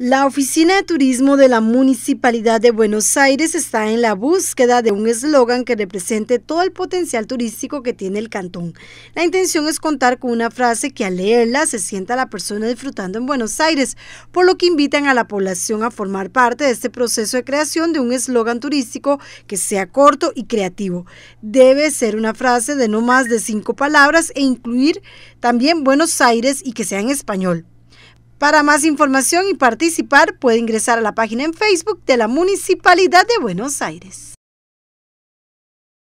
La Oficina de Turismo de la Municipalidad de Buenos Aires está en la búsqueda de un eslogan que represente todo el potencial turístico que tiene el cantón. La intención es contar con una frase que al leerla se sienta la persona disfrutando en Buenos Aires, por lo que invitan a la población a formar parte de este proceso de creación de un eslogan turístico que sea corto y creativo. Debe ser una frase de no más de cinco palabras e incluir también Buenos Aires y que sea en español. Para más información y participar puede ingresar a la página en Facebook de la Municipalidad de Buenos Aires.